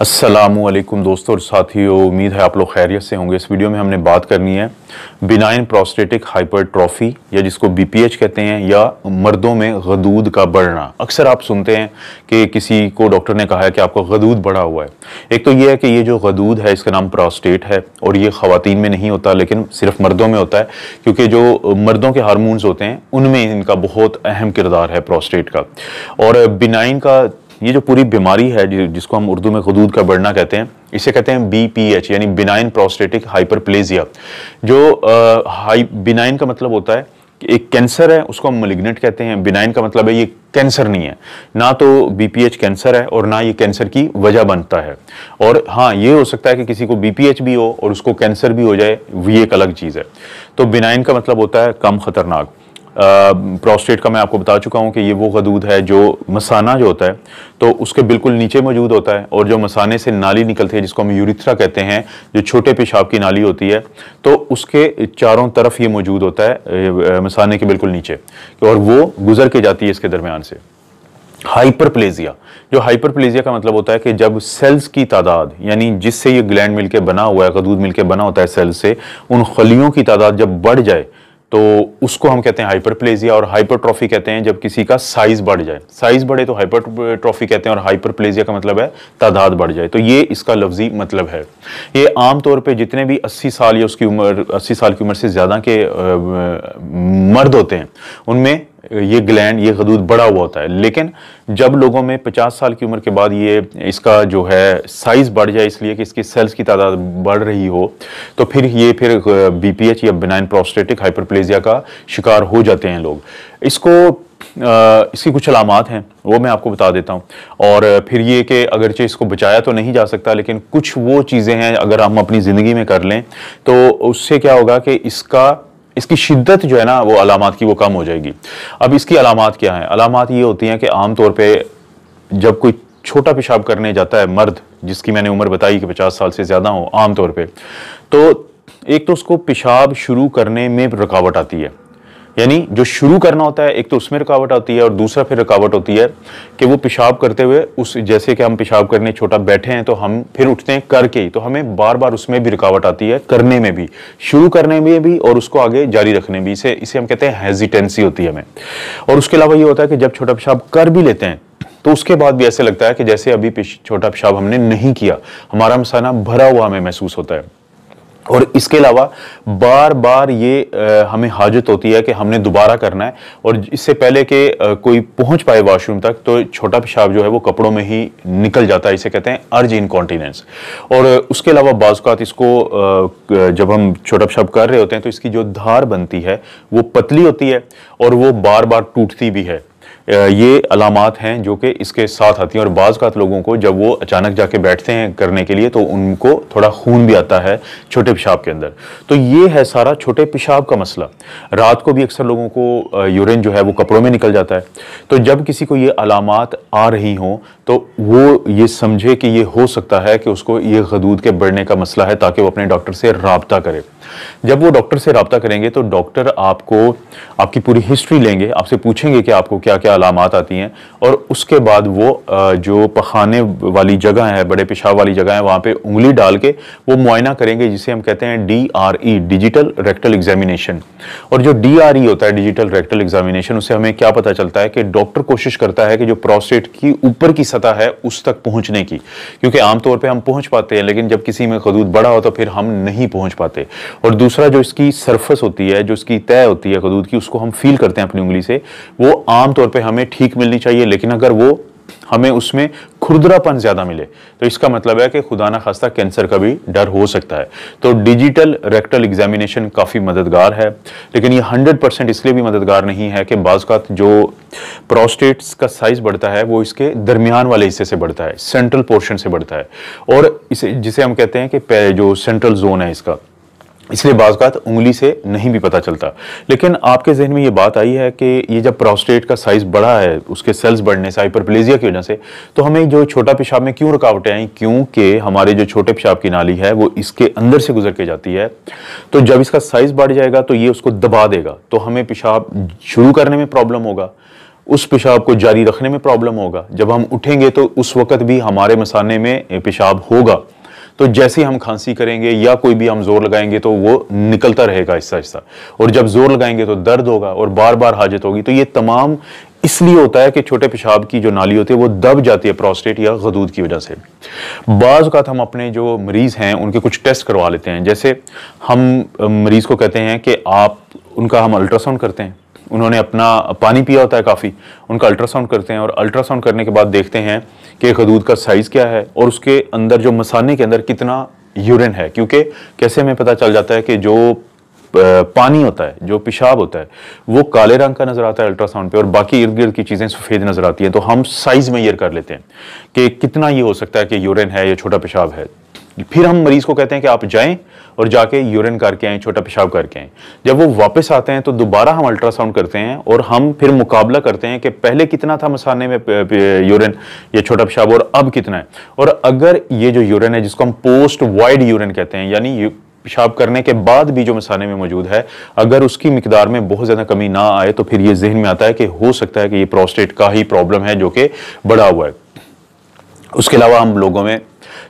असलम दोस्तों और साथियों उम्मीद है आप लोग खैरियत से होंगे इस वीडियो में हमने बात करनी है बिनाइन प्रोस्टेटिक हाइपरट्रॉफी या जिसको बी कहते हैं या मर्दों में गदूद का बढ़ना अक्सर आप सुनते हैं कि किसी को डॉक्टर ने कहा है कि आपका गदूद बढ़ा हुआ है एक तो ये है कि ये जो गदूद है इसका नाम प्रोस्टेट है और ये खातन में नहीं होता लेकिन सिर्फ मर्दों में होता है क्योंकि जो मर्दों के हारमोन्स होते हैं उनमें इनका बहुत अहम किरदार है प्रोस्टेट का और बिनाइन का ये जो पूरी बीमारी है जिसको हम उर्दू में खदूद का बढ़ना कहते हैं इसे कहते हैं बी पी एच यानी बिनाइन प्रोस्टेटिक हाइपरप्लेजिया जो हाई बिनाइन का मतलब होता है कि एक कैंसर है उसको हम मलिग्नेट कहते हैं बिनाइन का मतलब है ये कैंसर नहीं है ना तो बीपीएच कैंसर है और ना ये कैंसर की वजह बनता है और हाँ ये हो सकता है कि किसी को बीपीएच भी हो और उसको कैंसर भी हो जाए ये एक अलग चीज़ है तो बिनाइन का मतलब होता है कम खतरनाक प्रोस्टेट का मैं आपको बता चुका हूँ कि ये वो हदूद है जो मसाना जो होता है तो उसके बिल्कुल नीचे मौजूद होता है और जो मसाने से नाली निकलती है जिसको हम यूरिथ्रा कहते हैं जो छोटे पेशाब की नाली होती है तो उसके चारों तरफ ये मौजूद होता है मसाने के बिल्कुल नीचे और वो गुजर के जाती है इसके दरमियान से हाइपरप्लेजिया जो हाइपरप्लेजिया का मतलब होता है कि जब सेल्स की तादाद यानी जिससे ये ग्लैंड मिलके बना हुआ है कदूद मिलके बना होता है सेल्स से उन खलियों की तादाद जब बढ़ जाए तो उसको हम कहते हैं हाइपरप्लेजिया और हाइपरट्रॉफी कहते हैं जब किसी का साइज बढ़ जाए साइज बढ़े तो हाइपरट्रॉफी कहते हैं और हाइपरप्लेजिया का मतलब है तादाद बढ़ जाए तो ये इसका लफ्जी मतलब है ये आमतौर पे जितने भी 80 साल या उसकी उम्र 80 साल की उम्र से ज़्यादा के मर्द होते हैं उनमें ये ग्लैंड ये हदूद बड़ा हुआ होता है लेकिन जब लोगों में 50 साल की उम्र के बाद ये इसका जो है साइज़ बढ़ जाए इसलिए कि इसकी सेल्स की तादाद बढ़ रही हो तो फिर ये फिर बीपीएच या बिनाइन प्रोस्टेटिक हाइपरप्लेजिया का शिकार हो जाते हैं लोग इसको आ, इसकी कुछ अलामत हैं वो मैं आपको बता देता हूँ और फिर ये कि अगरचे इसको बचाया तो नहीं जा सकता लेकिन कुछ वो चीज़ें हैं अगर हम अपनी ज़िंदगी में कर लें तो उससे क्या होगा कि इसका इसकी शिद्दत जो है ना वो अलामत की वो कम हो जाएगी अब इसकी अलामत क्या हैं अलामत ये होती हैं कि आमतौर पर जब कोई छोटा पेशाब करने जाता है मर्द जिसकी मैंने उम्र बताई कि पचास साल से ज़्यादा हो आमतौर पर तो एक तो उसको पेशाब शुरू करने में रुकावट आती है यानी जो शुरू करना होता है एक तो उसमें रुकावट आती है और दूसरा फिर रुकावट होती है कि वो पेशाब करते हुए उस जैसे कि हम पेशाब करने छोटा बैठे हैं तो हम फिर उठते हैं करके ही तो हमें बार बार उसमें भी रुकावट आती है करने में भी शुरू करने में भी और उसको आगे जारी रखने में भी इसे इसे हम कहते हैं हेजिटेंसी होती है हमें और उसके अलावा ये होता है कि जब छोटा पेशाब कर भी लेते हैं तो उसके बाद भी ऐसे लगता है कि जैसे अभी छोटा पेशाब हमने नहीं किया हमारा मसाना भरा हुआ हमें महसूस होता है और इसके अलावा बार बार ये हमें हाजत होती है कि हमने दोबारा करना है और इससे पहले कि कोई पहुंच पाए वॉशरूम तक तो छोटा पेशाब जो है वो कपड़ों में ही निकल जाता है इसे कहते हैं अर्ज इनकॉन्टीनेंस और उसके अलावा बाज़ात इसको जब हम छोटा पेशाब कर रहे होते हैं तो इसकी जो धार बनती है वो पतली होती है और वो बार बार टूटती भी है ये अलामत हैं जो कि इसके साथ आती हैं और बाज़ का लोगों को जब वो अचानक जाके बैठते हैं करने के लिए तो उनको थोड़ा खून भी आता है छोटे पेशाब के अंदर तो ये है सारा छोटे पेशाब का मसला रात को भी अक्सर लोगों को यूरिन जो है वो कपड़ों में निकल जाता है तो जब किसी को ये अलामत आ रही हों तो वो ये समझे कि ये हो सकता है कि उसको ये गदूद के बढ़ने का मसला है ताकि वो अपने डॉक्टर से रबता करे जब वो डॉक्टर से रबता करेंगे तो डॉक्टर आपको आपकी पूरी हिस्ट्री लेंगे आपसे पूछेंगे कि आपको क्या क्या अलामत आती हैं और उसके बाद वो जो पखाने वाली जगह है बड़े पेशाब वाली जगह है वहाँ पर उंगली डाल के वो मुआयना करेंगे जिसे हम कहते हैं D R E digital rectal examination और जो डी आर ई होता है डिजिटल रेक्टल एग्जामिनेशन उससे हमें क्या पता चलता है कि डॉक्टर कोशिश करता है कि जो प्रोस्टेट की ऊपर की सतह है उस तक पहुँचने की क्योंकि आमतौर पर हम पहुँच पाते हैं लेकिन जब किसी में खदूत बड़ा हो तो फिर हम नहीं पहुँच पाते और दूसरा जो इसकी सरफस होती है जो इसकी तय होती है खदूत की उसको हम फील करते हैं अपनी उंगली से वो आमतौर पर हमें ठीक मिलनी चाहिए लेकिन अगर वो हमें उसमें खुरदरापन ज़्यादा मिले तो इसका मतलब है कि खुदा ना खास्ता कैंसर का भी डर हो सकता है तो डिजिटल रेक्टल एग्जामिनेशन काफ़ी मददगार है लेकिन ये 100 परसेंट इसलिए भी मददगार नहीं है कि बाज़ का जो प्रोस्टेट्स का साइज़ बढ़ता है वो इसके दरमियान वाले हिस्से से बढ़ता है सेंट्रल पोर्शन से बढ़ता है और इसे जिसे हम कहते हैं कि जो सेंट्रल जोन है इसका इसलिए बात उंगली से नहीं भी पता चलता लेकिन आपके जहन में ये बात आई है कि ये जब प्रोस्टेट का साइज़ बढ़ा है उसके सेल्स बढ़ने से हाइपरप्लेजिया की वजह से तो हमें जो छोटा पेशाब में क्यों रुकावटें आई क्योंकि हमारे जो छोटे पेशाब की नाली है वो इसके अंदर से गुजर के जाती है तो जब इसका साइज़ बढ़ जाएगा तो ये उसको दबा देगा तो हमें पेशाब शुरू करने में प्रॉब्लम होगा उस पेशाब को जारी रखने में प्रॉब्लम होगा जब हम उठेंगे तो उस वक़्त भी हमारे मसाने में पेशाब होगा तो जैसे हम खांसी करेंगे या कोई भी हम जोर लगाएंगे तो वो निकलता रहेगा हिस्सा हिस्सा और जब जोर लगाएंगे तो दर्द होगा और बार बार हाजत होगी तो ये तमाम इसलिए होता है कि छोटे पेशाब की जो नाली होती है वो दब जाती है प्रोस्टेट या गदूद की वजह से बाज़ अवत हम अपने जो मरीज़ हैं उनके कुछ टेस्ट करवा लेते हैं जैसे हम मरीज़ को कहते हैं कि आप उनका हम अल्ट्रासाउंड करते हैं उन्होंने अपना पानी पिया होता है काफ़ी उनका अल्ट्रासाउंड करते हैं और अल्ट्रासाउंड करने के बाद देखते हैं कि खदूद का साइज़ क्या है और उसके अंदर जो मसाने के अंदर कितना यूरिन है क्योंकि कैसे हमें पता चल जाता है कि जो पानी होता है जो पेशाब होता है वो काले रंग का नज़र आता है अल्ट्रासाउंड पे और बाकी इर्द गिर्द की चीज़ें सफ़ेद नज़र आती हैं तो हम साइज़ मैयर कर लेते हैं कि कितना ये हो सकता है कि यूरिन है या छोटा पेशाब है फिर हम मरीज़ को कहते हैं कि आप जाएं और जाके यूरिन करके आए छोटा पेशाब करके आए जब वो वापस आते हैं तो दोबारा हम अल्ट्रासाउंड करते हैं और हम फिर मुकाबला करते हैं कि पहले कितना था मसाने में यूरिन या छोटा पेशाब और अब कितना है और अगर ये जो यूरिन है जिसको हम पोस्ट वाइड यूरिन कहते हैं यानी पेशाब करने के बाद भी जो मसाने में मौजूद है अगर उसकी मकदार में बहुत ज़्यादा कमी ना आए तो फिर ये जहन में आता है कि हो सकता है कि ये प्रोस्टेट का ही प्रॉब्लम है जो कि बढ़ा हुआ है उसके अलावा हम लोगों में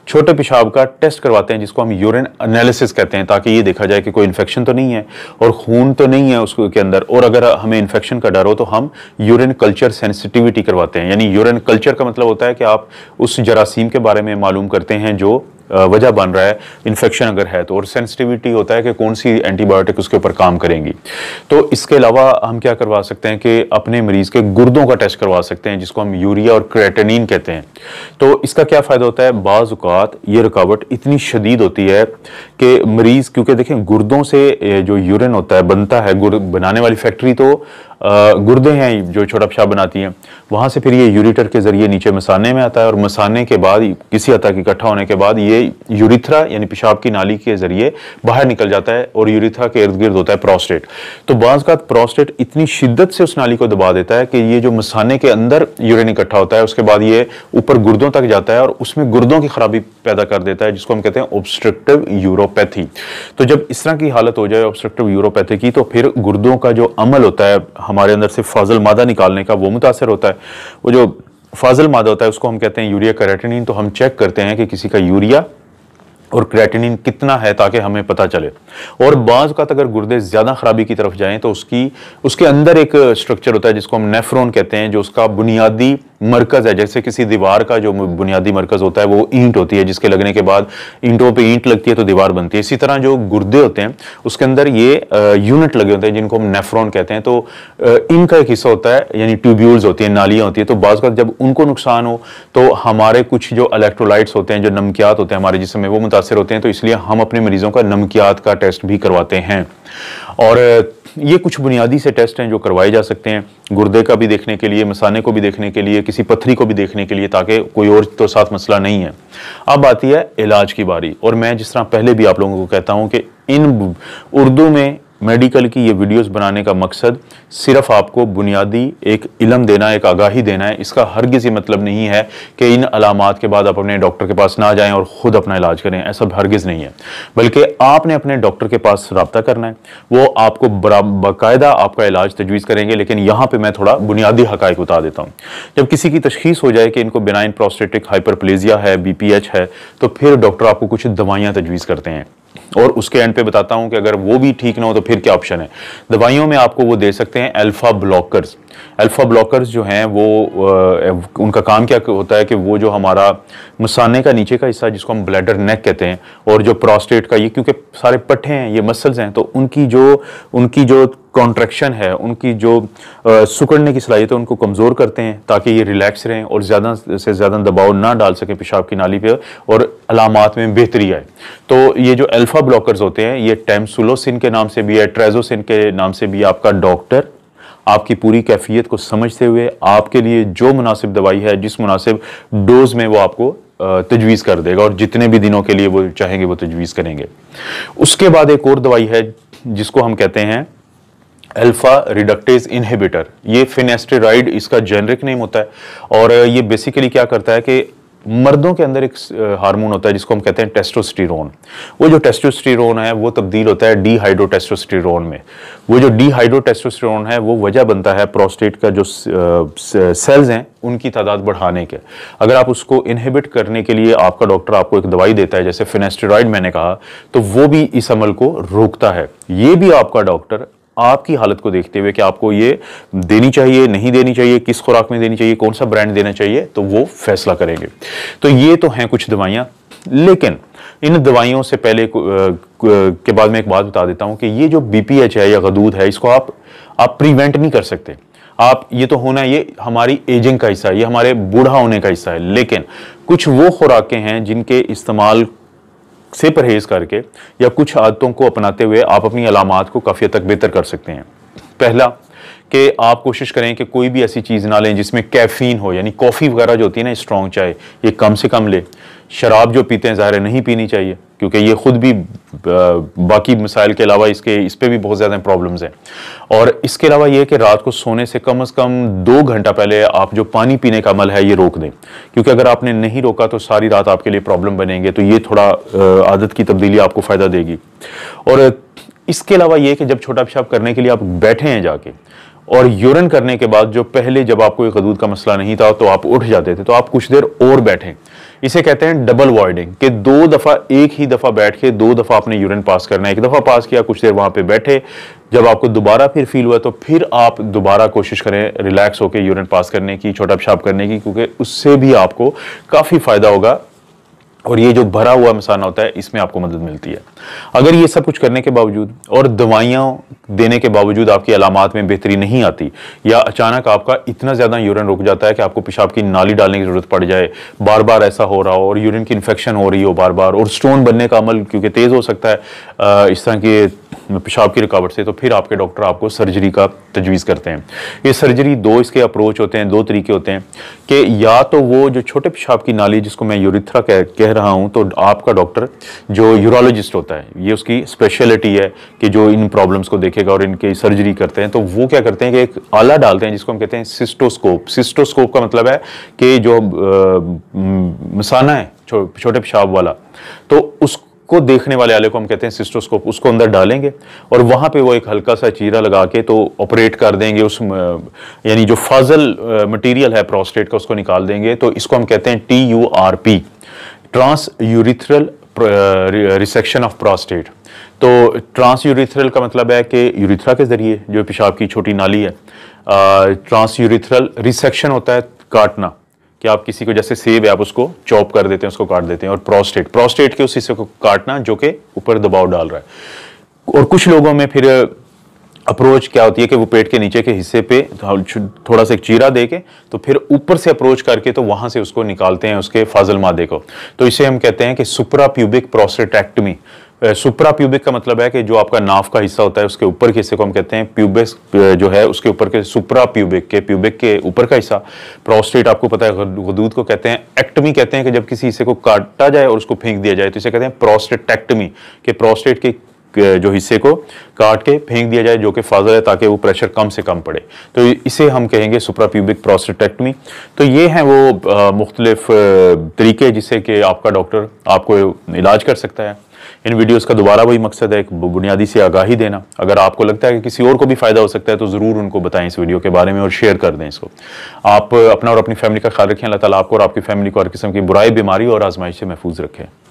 छोटे पेशाब का टेस्ट करवाते हैं जिसको हम यूरिन एनालिसिस कहते हैं ताकि ये देखा जाए कि कोई इन्फेक्शन तो नहीं है और खून तो नहीं है उसके अंदर और अगर हमें इन्फेक्शन का डर हो तो हम यूरिन कल्चर सेंसिटिविटी करवाते हैं यानी यूरिन कल्चर का मतलब होता है कि आप उस जरासीम के बारे में मालूम करते हैं जो वजह बन रहा है इन्फेक्शन अगर है तो और सेंसिटिविटी होता है कि कौन सी एंटीबायोटिक उसके ऊपर काम करेंगी तो इसके अलावा हम क्या करवा सकते हैं कि अपने मरीज़ के गुर्दों का टेस्ट करवा सकते हैं जिसको हम यूरिया और क्रेटनिन कहते हैं तो इसका क्या फ़ायदा होता है बाज़ात ये रुकावट इतनी शदीद होती है कि मरीज़ क्योंकि देखें गुर्दों से जो यूरिन होता है बनता है गुर बनाने वाली फैक्ट्री तो गुर्दे हैं जो छोटा पेशाब बनाती हैं वहाँ से फिर ये यूरिटर के ज़रिए नीचे मसाने में आता है और मसाने के बाद किसी हद तक इकट्ठा होने के बाद ये यूरिथ्रा यानी पेशाब की नाली के ज़रिए बाहर निकल जाता है और यूरिथ्रा के इर्द गिर्द होता है प्रोस्टेट तो बाज़ का प्रोस्टेट इतनी शिद्दत से उस नाली को दबा देता है कि ये जो मसाने के अंदर यूरिन इकट्ठा होता है उसके बाद ये ऊपर गुर्दों तक जाता है और उसमें गुर्दों की खराबी पैदा कर देता है जिसको हम कहते हैं ऑब्स्ट्रक्टिव यूरोपैथी तो जब इस तरह की हालत हो जाए ऑब्स्ट्रक्टिव यूरोपैथी की तो फिर गुर्दों का जो अमल होता है हमारे अंदर से फाजल मादा निकालने का वो मुतासर होता है वो जो फाजल मादा होता है उसको हम कहते हैं यूरिया करेटनिन तो हम चेक करते हैं कि किसी का यूरिया और क्रेटिनिन कितना है ताकि हमें पता चले और बाज़ का अगर गुर्दे ज़्यादा ख़राबी की तरफ जाएं तो उसकी उसके अंदर एक स्ट्रक्चर होता है जिसको हम नेफ्रोन कहते हैं जो उसका बुनियादी मरकज़ है जैसे किसी दीवार का जो बुनियादी मरकज़ होता है वो ईंट होती है जिसके लगने के बाद ईंटों पे ईंट लगती है तो दीवार बनती है इसी तरह जो गुर्दे होते हैं उसके अंदर ये यूनिट लगे होते हैं जिनको हम नेफ्रॉन कहते हैं तो इनका एक हिस्सा होता है यानी ट्यूब्यूल्स होती हैं नालियाँ होती हैं तो बाज़ जब उनको नुकसान हो तो हमारे कुछ जो इलेक्ट्रोलाइट्स होते हैं जो नमकियात होते हैं हमारे जिसमें वो मुतासर होते हैं तो इसलिए हम अपने मरीज़ों का नमकियात का टेस्ट भी करवाते हैं और ये कुछ बुनियादी से टेस्ट हैं जो करवाए जा सकते हैं गुर्दे का भी देखने के लिए मसाने को भी देखने के लिए किसी पथरी को भी देखने के लिए ताकि कोई और तो साथ मसला नहीं है अब आती है इलाज की बारी और मैं जिस तरह पहले भी आप लोगों को कहता हूँ कि इन उर्दू में मेडिकल की ये वीडियोस बनाने का मकसद सिर्फ आपको बुनियादी एक इलम देना एक आगाही देना है इसका हर किसी मतलब नहीं है कि इन अलामत के बाद आप अपने डॉक्टर के पास ना जाएं और ख़ुद अपना इलाज करें ऐसा हरगिज़ नहीं है बल्कि आपने अपने डॉक्टर के पास रबता करना है वो आपको बाकायदा आपका इलाज तजवीज़ करेंगे लेकिन यहाँ पर मैं थोड़ा बुनियादी हक़ उतार देता हूँ जब किसी की तशखीस हो जाए कि इनको बेनाइन प्रोस्टेटिक हाइपरप्लेजिया है बी है तो फिर डॉक्टर आपको कुछ दवाइयाँ तजवीज़ करते हैं और उसके एंड पे बताता हूँ कि अगर वो भी ठीक ना हो तो फिर क्या ऑप्शन है दवाइयों में आपको वो दे सकते हैं अल्फ़ा ब्लॉकर्स अल्फ़ा ब्लॉकर्स जो हैं वो आ, उनका काम क्या होता है कि वो जो हमारा मसाने का नीचे का हिस्सा जिसको हम ब्लैडर नेक कहते हैं और जो प्रोस्टेट का ये क्योंकि सारे पट्ठे हैं ये मसल्स हैं तो उनकी जो उनकी जो कॉन्ट्रैक्शन है उनकी जो सुकड़ने की सलाहियत है उनको कमज़ोर करते हैं ताकि ये रिलैक्स रहें और ज़्यादा से ज़्यादा दबाव ना डाल सकें पेशाब की नाली पर और अलामत में बेहतरी आए तो ये जो अल्फ़ा ब्लॉकर्स होते हैं ये टैमसुलोसिन के नाम से भी है ट्रेजोसिन के नाम से भी आपका डॉक्टर आपकी पूरी कैफियत को समझते हुए आपके लिए जो मुनासिब दवाई है जिस मुनासिब डोज में वो आपको तजवीज़ कर देगा और जितने भी दिनों के लिए वो चाहेंगे वो तजवीज़ करेंगे उसके बाद एक और दवाई है जिसको हम कहते हैं अल्फ़ा रिडक्टेज इनहिबिटर ये फिनेस्टेराइड इसका जेनरिक नेम होता है और ये बेसिकली क्या करता है कि मर्दों के अंदर एक हार्मोन होता है जिसको हम कहते हैं टेस्टोस्टेरोन वो जो टेस्टोस्टेरोन है वो तब्दील होता है डीहाइड्रोटेस्टोस्टेरोन में वो जो डीहाइड्रोटेस्टोस्टेरोन है वो वजह बनता है प्रोस्टेट का जो सेल्स हैं उनकी तादाद बढ़ाने के अगर आप उसको इनहिबिट करने के लिए आपका डॉक्टर आपको एक दवाई देता है जैसे फिनेस्टेराइड मैंने कहा तो वो भी इस अमल को रोकता है ये भी आपका डॉक्टर आपकी हालत को देखते हुए कि आपको ये देनी चाहिए नहीं देनी चाहिए किस खुराक में देनी चाहिए कौन सा ब्रांड देना चाहिए तो वो फैसला करेंगे तो ये तो हैं कुछ दवाइयाँ लेकिन इन दवाइयों से पहले के बाद में एक बात बता देता हूँ कि ये जो एच है या गदूद है इसको आप आप प्रिवेंट नहीं कर सकते आप ये तो होना ये हमारी एजिंग का हिस्सा है ये हमारे बूढ़ा होने का हिस्सा है लेकिन कुछ वो खुराकें हैं जिनके इस्तेमाल से परहेज करके या कुछ आदतों को अपनाते हुए आप अपनी अलामत को काफ़ी हद तक बेहतर कर सकते हैं पहला कि आप कोशिश करें कि कोई भी ऐसी चीज़ ना लें जिसमें कैफ़ीन हो यानी कॉफ़ी वगैरह जो होती है ना स्ट्रॉन्ग चाय ये कम से कम लें शराब जो पीते हैं ज़ाहिर नहीं पीनी चाहिए क्योंकि ये ख़ुद भी बाकी मिसाइल के अलावा इसके इस पर भी बहुत ज़्यादा प्रॉब्लम्स हैं और इसके अलावा ये कि रात को सोने से कम अज़ कम दो घंटा पहले आप जो पानी पीने का अमल है ये रोक दें क्योंकि अगर आपने नहीं रोका तो सारी रात आपके लिए प्रॉब्लम बनेंगे तो ये थोड़ा आदत की तब्दीली आपको फ़ायदा देगी और इसके अलावा ये कि जब छोटा पेशाब करने के लिए आप बैठे हैं जाके और यूरन करने के बाद जो पहले जब आपको हदूद का मसला नहीं था तो आप उठ जाते थे तो आप कुछ देर और बैठें इसे कहते हैं डबल वॉर्डिंग कि दो दफ़ा एक ही दफ़ा बैठ के दो दफ़ा आपने यूरिन पास करना है एक दफ़ा पास किया कुछ देर वहाँ पे बैठे जब आपको दोबारा फिर फील हुआ तो फिर आप दोबारा कोशिश करें रिलैक्स होकर यूरिन पास करने की छोटा पिशाब करने की क्योंकि उससे भी आपको काफ़ी फ़ायदा होगा और ये जो भरा हुआ मसाना होता है इसमें आपको मदद मिलती है अगर ये सब कुछ करने के बावजूद और दवाइयाँ देने के बावजूद आपकी अलामत में बेहतरी नहीं आती या अचानक आपका इतना ज़्यादा यूरिन रुक जाता है कि आपको पेशाब की नाली डालने की ज़रूरत पड़ जाए बार बार ऐसा हो रहा हो और यूरिन की इन्फेक्शन हो रही हो बार बार और स्टोन बनने का अमल क्योंकि तेज़ हो सकता है इस तरह की पेशाब की रुकावट से तो फिर आपके डॉक्टर आपको सर्जरी का तजवीज़ करते हैं ये सर्जरी दो इसके अप्रोच होते हैं दो तरीके होते हैं कि या तो वो जो छोटे पेशाब की नाली जिसको मैं यूरिथ्रा कह, कह रहा हूँ तो आपका डॉक्टर जो यूरोलॉजिस्ट होता है होता है ये उसकी स्पेशलिटी है कि जो इन प्रॉब्लम्स को देखेगा और इनके सर्जरी करते हैं तो वो क्या करते हैं कि एक आला डालते हैं जिसको हम कहते हैं सिस्टोस्कोप सिस्टोस्कोप का मतलब है कि जो मसाना है छो, छोटे पेशाब वाला तो उस को देखने वाले आले को हम कहते हैं सिस्टोस्कोप उसको अंदर डालेंगे और वहाँ पे वो एक हल्का सा चीरा लगा के तो ऑपरेट कर देंगे उस यानी जो फाजल मटेरियल है प्रोस्टेट का उसको निकाल देंगे तो इसको हम कहते हैं T U R P trans urethral resection of prostate तो ट्रांस यूरिथ्रल का मतलब है कि यूरिथ्रा के ज़रिए जो पेशाब की छोटी नाली है ट्रांस यूरिथ्रल रिसेक्शन होता है काटना कि आप किसी को जैसे सेब है आप उसको चॉप कर देते हैं उसको काट देते हैं और प्रोस्टेट प्रोस्टेट के उस हिस्से को काटना जो कि ऊपर दबाव डाल रहा है और कुछ लोगों में फिर अप्रोच क्या होती है कि वो पेट के नीचे के हिस्से पे तो थोड़ा सा एक चीरा दे के तो फिर ऊपर से अप्रोच करके तो वहाँ से उसको निकालते हैं उसके फाजल मादे को तो इसे हम कहते हैं कि सुपरा प्यूबिक प्रोस्टेटैक्टमी सुपरा प्यूबिक का मतलब है कि जो आपका नाफ का हिस्सा होता है उसके ऊपर के हिस्से को हम कहते हैं प्यूबिक जो है उसके ऊपर के सुपरा प्यूबिक के प्यूबिक के ऊपर का हिस्सा प्रोस्टेट आपको पता है गदूद को कहते हैं एक्टमी कहते हैं कि जब किसी हिस्से को काटा जाए और उसको फेंक दिया जाए तो इसे कहते हैं प्रोस्टेटेक्टमी के प्रोस्टेट के जो हिस्से को काट के फेंक दिया जाए जो कि फाजल है ताकि वो प्रेशर कम से कम पड़े तो इसे हम कहेंगे सुप्राप्यूबिक प्रोस्टेक्टमी तो ये हैं वो मुख्तलिफ तरीके जिससे कि आपका डॉक्टर आपको इलाज कर सकता है इन वीडियोस का दोबारा वही मकसद है एक बुनियादी से आगाही देना अगर आपको लगता है कि किसी और को भी फ़ायदा हो सकता है तो ज़रूर उनको बताएं इस वीडियो के बारे में और शेयर कर दें इसको आप अपना और अपनी फैमिली का ख्याल रखें अल्लाह ताला आपको और आपकी फैमिली को हर किस्म की बुराई बीमारी और आजमाइश से महफूज रखें